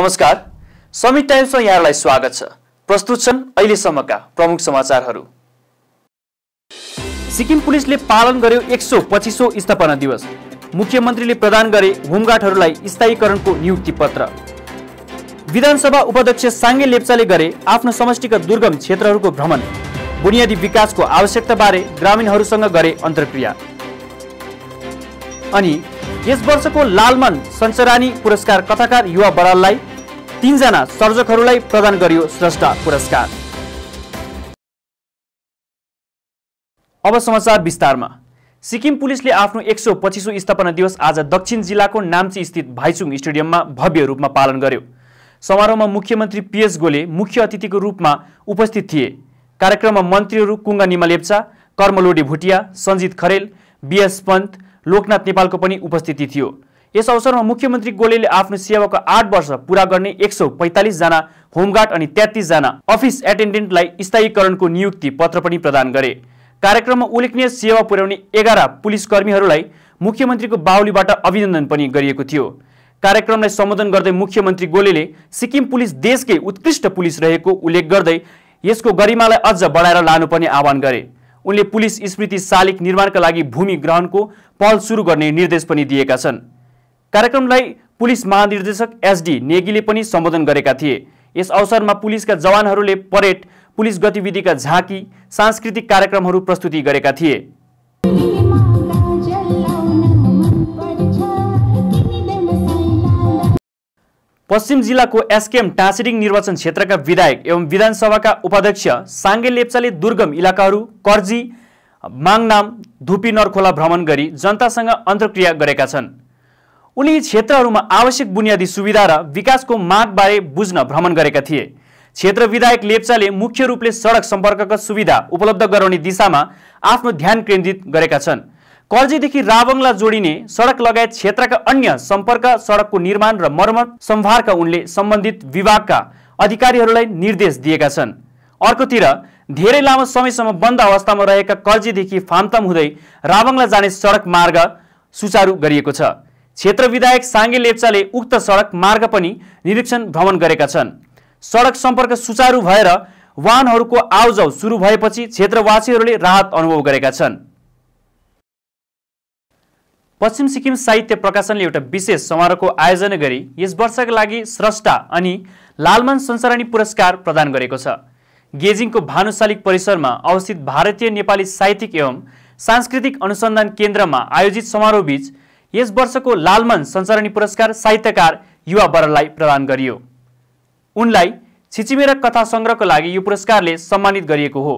नमस्कार समिट टाइम्समा यहाँहरूलाई स्वागत छ प्रस्तुत छन् अहिलेसम्मका प्रमुख समाचारहरू सिक्किम पुलिसले पालन गर्यो एक सौ पच्चिसौँ स्थापना दिवस मुख्यमन्त्रीले प्रदान गरे होमगार्डहरूलाई स्थायीकरणको नियुक्ति पत्र विधानसभा उपाध्यक्ष साङ्गे लेप्चाले गरे आफ्नो समष्टिका दुर्गम क्षेत्रहरूको भ्रमण बुनियादी विकासको आवश्यकताबारे ग्रामीणहरूसँग गरे अन्तर्क्रिया अनि यस वर्षको लालमन सञ्चरानी पुरस्कार कथाकार युवा बराललाई तीनजना सर्जकहरूलाई प्रदान गरियो श्रेष्ठ पुरस्कार अब समाचार विस्तारमा सिक्किम पुलिसले आफ्नो एक सौ पच्चिसौँ स्थापना दिवस आज दक्षिण जिल्लाको नाम्ची स्थित भाइचुङ स्टेडियममा भव्य रूपमा पालन गर्यो समारोहमा मुख्यमन्त्री पिएस गोले मुख्य अतिथिको रूपमा उपस्थित थिए कार्यक्रममा मन्त्रीहरू कुङ्गा निमा लेप्चा कर्मलोडी भुटिया सञ्जित खरेल बिएस पन्त लोकनाथ नेपालको पनि उपस्थिति थियो यस अवसरमा मुख्यमन्त्री गोलेले आफ्नो सेवाको आठ वर्ष पुरा गर्ने एक सौ पैँतालिसजना होमगार्ड अनि तेत्तिसजना अफिस एटेन्डेन्टलाई स्थायीकरणको नियुक्ति पत्र पनि प्रदान गरे कार्यक्रममा उल्लेखनीय सेवा पुर्याउने एघार पुलिसकर्मीहरूलाई मुख्यमन्त्रीको बाहुलीबाट अभिनन्दन पनि गरिएको थियो कार्यक्रमलाई सम्बोधन गर्दै मुख्यमन्त्री गोलेले सिक्किम पुलिस देशकै उत्कृष्ट पुलिस रहेको उल्लेख गर्दै यसको गरिमालाई अझ बढाएर लानुपर्ने आह्वान गरे उनले पुलिस स्मृति शालिक निर्माणका लागि भूमि ग्रहणको पहल सुरु गर्ने निर्देश पनि दिएका छन् कार्यक्रमलाई पुलिस महानिर्देशक एसडी नेगीले पनि सम्बोधन गरेका थिए यस अवसरमा पुलिसका जवानहरूले परेड पुलिस गतिविधिका झाँकी सांस्कृतिक कार्यक्रमहरू प्रस्तुति गरेका थिए पश्चिम जिल्लाको एसकेएम टाँसिडिङ निर्वाचन क्षेत्रका विधायक एवं विधानसभाका उपाध्यक्ष साङ्गे लेप्चाले दुर्गम इलाकाहरू कर्जी माङनाम धुपी नरखोला भ्रमण गरी जनतासँग अन्तर्क्रिया गरेका छन् उनी क्षेत्रहरूमा आवश्यक बुनियादी सुविधा र विकासको मागबारे बुझ्न भ्रमण गरेका थिए क्षेत्र विधायक लेप्चाले मुख्य रूपले सडक सम्पर्कको सुविधा उपलब्ध गराउने दिशामा आफ्नो ध्यान केन्द्रित गरेका छन् कर्जीदेखि रावङला जोडिने सडक लगायत क्षेत्रका अन्य सम्पर्क सडकको निर्माण र मर्मत सम्भारका उनले सम्बन्धित विभागका अधिकारीहरूलाई निर्देश दिएका छन् अर्कोतिर धेरै लामो समयसम्म बन्द अवस्थामा रहेका कर्जीदेखि फामताम हुँदै रावङला जाने सडक मार्ग सुचारू गरिएको छ क्षेत्र विधायक साङ्गे लेप्चाले उक्त सडक मार्ग पनि निरीक्षण भ्रमण गरेका छन् सडक सम्पर्क सुचारू भएर वाहनहरूको आउजाउ सुरु भएपछि क्षेत्रवासीहरूले राहत अनुभव गरेका छन् पश्चिम सिक्किम साहित्य प्रकाशनले एउटा विशेष समारोहको आयोजना गरी यस वर्षका लागि स्रष्टा अनि लालमान संसारणी पुरस्कार प्रदान गरेको छ गेजिङको भानुशालिक परिसरमा अवस्थित भारतीय नेपाली साहित्यिक एवं सांस्कृतिक अनुसन्धान केन्द्रमा आयोजित समारोहबीच यस वर्षको लालमन सञ्चारणी पुरस्कार साहित्यकार युवा बरललाई प्रदान गरियो उनलाई छिचिमेरा कथा सङ्ग्रहको लागि यो पुरस्कारले सम्मानित गरिएको हो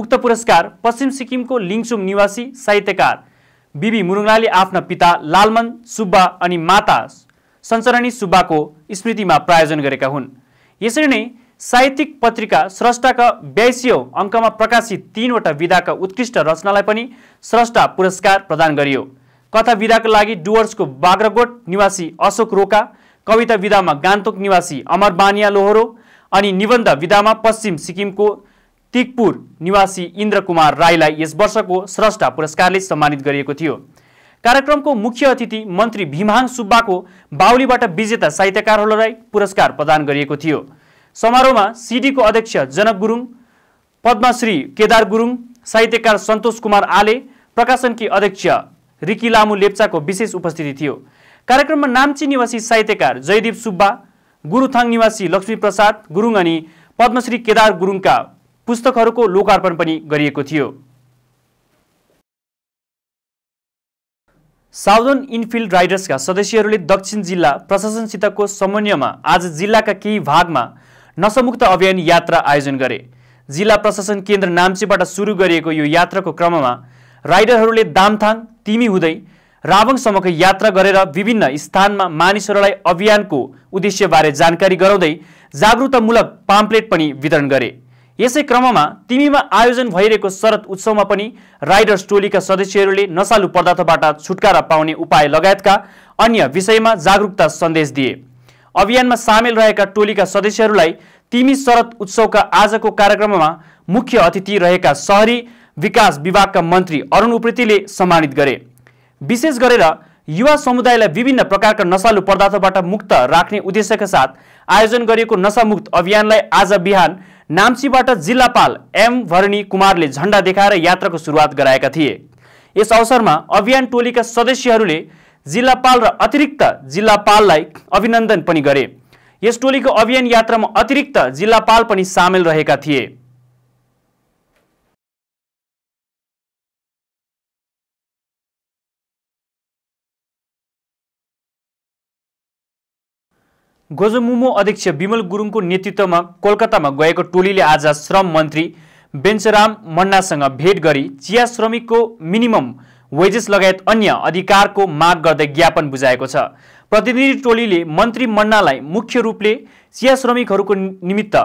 उक्त पुरस्कार पश्चिम सिक्किमको लिङसुम निवासी साहित्यकार बिबी मुरुङलाले आफ्ना पिता लालमन सुब्बा अनि माता सञ्चरणी सुब्बाको स्मृतिमा प्रायोजन गरेका हुन् यसरी नै साहित्यिक पत्रिका स्रष्टाका ब्याइसियौ अङ्कमा प्रकाशित तीनवटा विधाका उत्कृष्ट रचनालाई पनि स्रष्टा पुरस्कार प्रदान गरियो कथा विधाका लागि डुवर्सको बाग्राकोट निवासी अशोक रोका कविता विधामा गान्तोक निवासी अमर बानिया लोहोरो अनि निबन्ध विधामा पश्चिम सिक्किमको तिकपुर निवासी इन्द्र कुमार राईलाई यस वर्षको स्रष्टा पुरस्कारले सम्मानित गरिएको थियो कार्यक्रमको मुख्य अतिथि मन्त्री भीमहाङ सुब्बाको बाहुलीबाट विजेता साहित्यकारहरूलाई पुरस्कार प्रदान गरिएको थियो समारोहमा सिडीको अध्यक्ष जनक गुरुङ पद्मश्री केदार गुरुङ साहित्यकार सन्तोष कुमार आले प्रकाशनकी अध्यक्ष रिकी लामु लेप्चाको विशेष उपस्थिति थियो कार्यक्रममा नाम्ची निवासी साहित्यकार जयदीप सुब्बा गुरुथाङ निवासी लक्ष्मी प्रसाद गुरुङ अनि पद्मश्री केदार गुरुङका पुस्तकहरूको लोकार्पण पनि गरिएको थियो साउदर्न इनफिल्ड राइडर्सका सदस्यहरूले दक्षिण जिल्ला प्रशासनसितको समन्वयमा आज जिल्लाका केही भागमा नशामुक्त अभियान यात्रा आयोजन गरे जिल्ला प्रशासन केन्द्र नाम्चीबाट सुरु गरिएको यो यात्राको क्रममा राइडरहरूले दामथाङ तिमी हुँदै रावङसम्मको यात्रा गरेर विभिन्न स्थानमा मानिसहरूलाई अभियानको उद्देश्यबारे जानकारी गराउँदै जागरूकतामूलक पाम्प्लेट पनि वितरण गरे यसै क्रममा तिमीमा आयोजन भइरहेको शरद उत्सवमा पनि राइडर्स टोलीका सदस्यहरूले नशालु पदार्थबाट छुटकारा पाउने उपाय लगायतका अन्य विषयमा जागरूकता सन्देश दिए अभियानमा सामेल रहेका टोलीका सदस्यहरूलाई तिमी शरद उत्सवका आजको कार्यक्रममा मुख्य अतिथि रहेका सहरी विकास विभागका मन्त्री अरुण उप्रेतीले सम्मानित गरे विशेष गरेर युवा समुदायलाई विभिन्न प्रकारका नशालु पदार्थबाट मुक्त राख्ने उद्देश्यका साथ आयोजन गरिएको नशामुक्त अभियानलाई आज बिहान नाम्चीबाट जिल्लापाल एम भरणी कुमारले झण्डा देखाएर यात्राको सुरुवात गराएका थिए यस अवसरमा अभियान टोलीका सदस्यहरूले जिल्लापाल र अतिरिक्त जिल्लापाललाई अभिनन्दन पनि गरे यस टोलीको अभियान यात्रामा अतिरिक्त जिल्लापाल पनि सामेल रहेका थिए गोजमुमो अध्यक्ष विमल गुरुङको नेतृत्वमा कोलकातामा गएको टोलीले आज श्रम मन्त्री बेन्चराम मन्नासँग भेट गरी चिया श्रमिकको मिनिमम वेजेस लगायत अन्य अधिकारको माग गर्दै ज्ञापन बुझाएको छ प्रतिनिधि टोलीले मन्त्री मन्नालाई मुख्य रूपले चिया श्रमिकहरूको निमित्त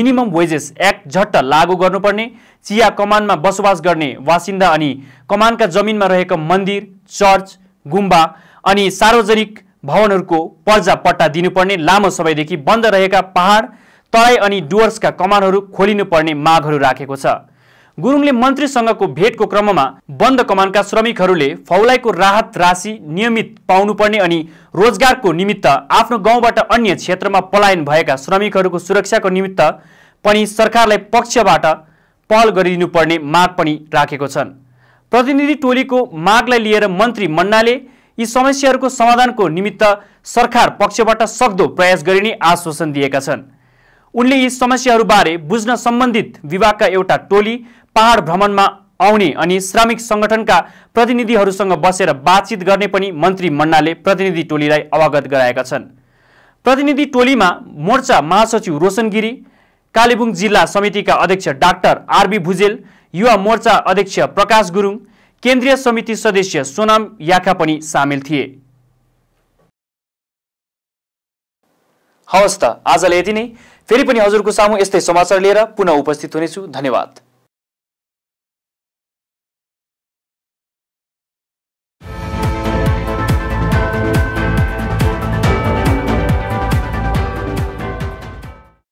मिनिमम वेजेस एक्ट झट्ट लागू गर्नुपर्ने चिया कमानमा बसोबास गर्ने वासिन्दा अनि कमानका जमिनमा रहेको मन्दिर चर्च गुम्बा अनि सार्वजनिक भवनहरूको पर्जा पट्टा दिनुपर्ने लामो समयदेखि बन्द रहेका पहाड तराई अनि डुवर्सका कमानहरू खोलिनुपर्ने मागहरू राखेको छ गुरुङले मन्त्रीसँगको भेटको क्रममा बन्द कमानका श्रमिकहरूले फौलाईको राहत राशि नियमित पाउनुपर्ने अनि रोजगारको निमित्त आफ्नो गाउँबाट अन्य क्षेत्रमा पलायन भएका श्रमिकहरूको सुरक्षाको निमित्त पनि सरकारलाई पक्षबाट पहल गरिदिनुपर्ने माग पनि राखेको छन् प्रतिनिधि टोलीको मागलाई लिएर मन्त्री मन्नाले यी समस्याहरूको समाधानको निमित्त सरकार पक्षबाट सक्दो प्रयास गरिने आश्वासन दिएका छन् उनले यी समस्याहरूबारे बुझ्न सम्बन्धित विभागका एउटा टोली पहाड भ्रमणमा आउने अनि श्रमिक सङ्गठनका प्रतिनिधिहरूसँग बसेर बातचित गर्ने पनि मन्त्री मन्नाले प्रतिनिधि टोलीलाई अवगत गराएका छन् प्रतिनिधि टोलीमा मोर्चा महासचिव रोशन गिरी कालेबुङ जिल्ला समितिका अध्यक्ष डाक्टर आरबी भुजेल युवा मोर्चा अध्यक्ष प्रकाश गुरुङ केन्द्रीय समिति सदस्य सोनाम याखा पनि सामेल थिए हवस् त आजलाई यति नै फेरि पनि हजुरको सामु यस्तै समाचार लिएर पुनः उपस्थित हुनेछु धन्यवाद